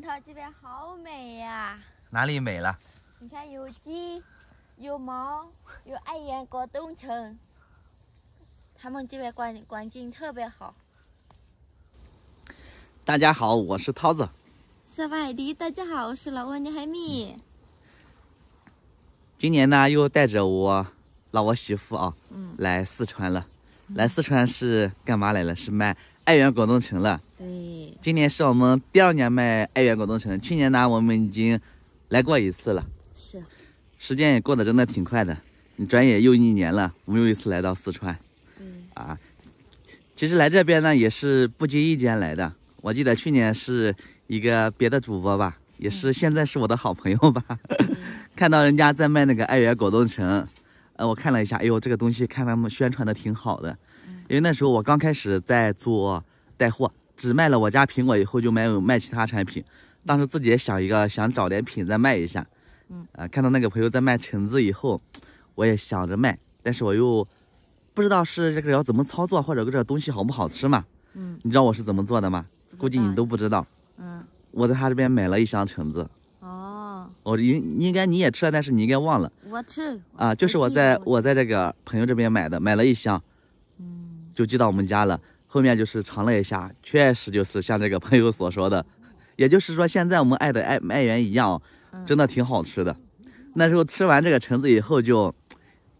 涛这边好美呀！哪里美了？你看有鸡，有猫，有爱阳果冻城，他们这边光环境特别好。大家好，我是涛子。小外弟，大家好，我是老蜗牛海米。今年呢，又带着我老我媳妇啊，嗯，来四川了。来四川是干嘛来了？是卖。爱媛果冻橙了，对，今年是我们第二年卖爱媛果冻橙，去年呢我们已经来过一次了，是，时间也过得真的挺快的，你转眼又一年了，我们又一次来到四川，啊，其实来这边呢也是不经意间来的，我记得去年是一个别的主播吧，也是现在是我的好朋友吧，看到人家在卖那个爱媛果冻橙，呃，我看了一下，哎呦这个东西看他们宣传的挺好的。因为那时候我刚开始在做带货，只卖了我家苹果，以后就没有卖其他产品。当时自己也想一个，想找点品再卖一下。嗯，啊，看到那个朋友在卖橙子以后，我也想着卖，但是我又不知道是这个要怎么操作，或者这个东西好不好吃嘛。嗯，你知道我是怎么做的吗？估计你都不知道。嗯，我在他这边买了一箱橙子。哦，我应应该你也吃了，但是你应该忘了。我吃。啊，就是我在我在这个朋友这边买的，买了一箱。就寄到我们家了，后面就是尝了一下，确实就是像这个朋友所说的，也就是说现在我们爱的爱爱媛一样，真的挺好吃的。那时候吃完这个橙子以后，就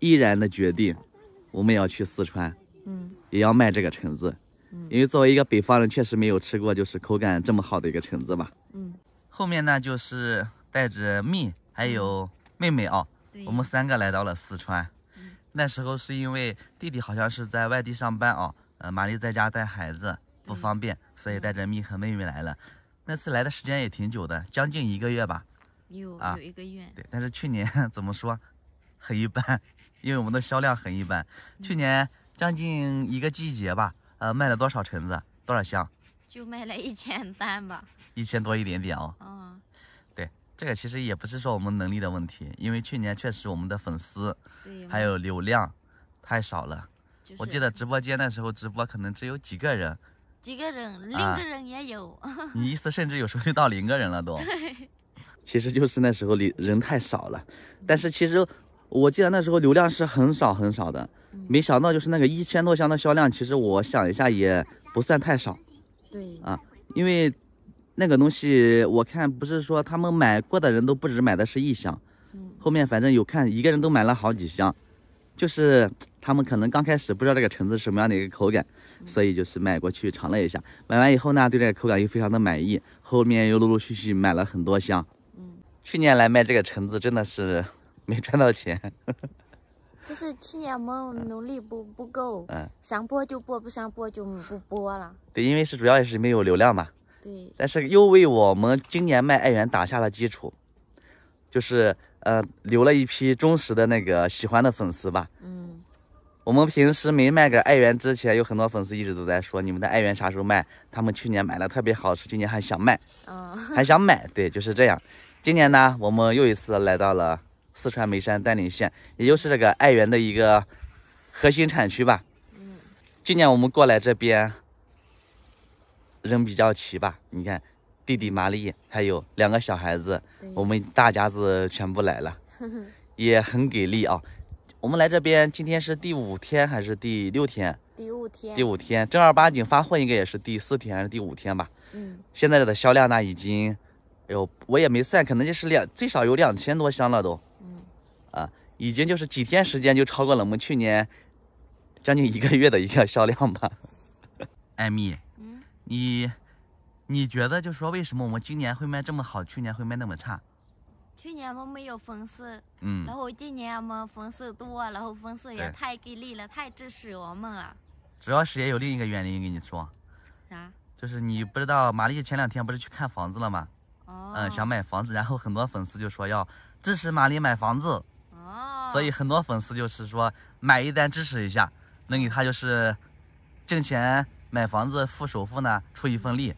毅然的决定，我们要去四川，嗯，也要卖这个橙子，嗯，因为作为一个北方人，确实没有吃过就是口感这么好的一个橙子吧，嗯，后面呢就是带着蜜还有妹妹啊，我们三个来到了四川。那时候是因为弟弟好像是在外地上班哦，呃，玛丽在家带孩子不方便，所以带着蜜和妹妹来了。那次来的时间也挺久的，将近一个月吧。有有一个月。对，但是去年 怎么说，很一般，因为我们的销量很一般。去年将近一个季节吧，呃，卖了多少橙子，多少箱？就卖了一千单吧，一千多一点点哦。嗯。这个其实也不是说我们能力的问题，因为去年确实我们的粉丝还有流量太少了。我记得直播间那时候直播可能只有几个人，几个人零个人也有。你意思甚至有时候就到零个人了都。其实就是那时候人太少了。但是其实我记得那时候流量是很少很少的，没想到就是那个一千多箱的销量，其实我想一下也不算太少。对啊，因为。那个东西我看不是说他们买过的人都不止买的是一箱，嗯，后面反正有看一个人都买了好几箱，就是他们可能刚开始不知道这个橙子什么样的一个口感，所以就是买过去尝了一下，买完以后呢，对这个口感又非常的满意，后面又陆陆续续买了很多箱，嗯，去年来卖这个橙子真的是没赚到钱，就是去年我们努力不不够，嗯，想播就播，不想播就不播了，对，因为是主要也是没有流量嘛。但是又为我们今年卖爱媛打下了基础，就是呃留了一批忠实的那个喜欢的粉丝吧。嗯，我们平时没卖给爱媛之前，有很多粉丝一直都在说你们的爱媛啥时候卖？他们去年买了特别好吃，今年还想卖，还想买。对，就是这样。今年呢，我们又一次来到了四川眉山丹棱县，也就是这个爱媛的一个核心产区吧。嗯，今年我们过来这边。人比较齐吧，你看，弟弟玛丽还有两个小孩子，我们大家子全部来了，也很给力啊。我们来这边今天是第五天还是第六天？第五天。第五天，正儿八经发货应该也是第四天还是第五天吧？嗯。现在的销量呢，已经，哎呦，我也没算，可能就是两最少有两千多箱了都。嗯。啊，已经就是几天时间就超过了我们去年将近一个月的一个销量吧。艾米。你，你觉得就说为什么我们今年会卖这么好，去年会卖那么差？去年我们没有粉丝，嗯，然后今年我们粉丝多，然后粉丝也太给力了，太支持我们了。主要是也有另一个原因，跟你说，啥？就是你不知道玛丽前两天不是去看房子了吗？哦，嗯，想买房子，然后很多粉丝就说要支持玛丽买房子，哦，所以很多粉丝就是说买一单支持一下，能给他就是挣钱。买房子付首付呢，出一份力，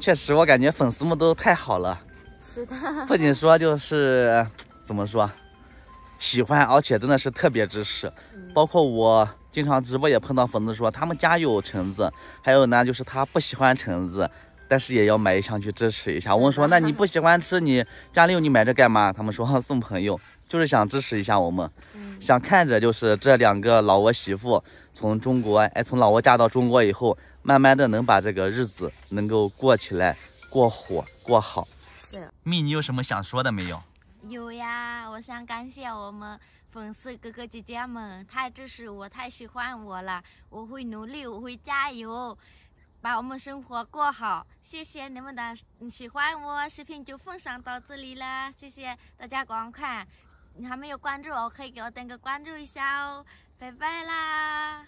确实我感觉粉丝们都太好了，是的，不仅说就是怎么说，喜欢，而且真的是特别支持，包括我经常直播也碰到粉丝说他们家有橙子，还有呢就是他不喜欢橙子，但是也要买一箱去支持一下。我说那你不喜欢吃，你家里有你买这干嘛？他们说 送朋友，就是想支持一下我们，想看着就是这两个老挝媳妇从中国哎从老挝嫁到中国以后。慢慢的能把这个日子能够过起来，过火过好。是蜜，你有什么想说的没有？有呀，我想感谢我们粉丝哥哥姐姐们，太支持我，太喜欢我了。我会努力，我会加油，把我们生活过好。谢谢你们的喜欢，我视频就分享到这里了，谢谢大家观看。你还没有关注我，可以给我点个关注一下哦，拜拜啦。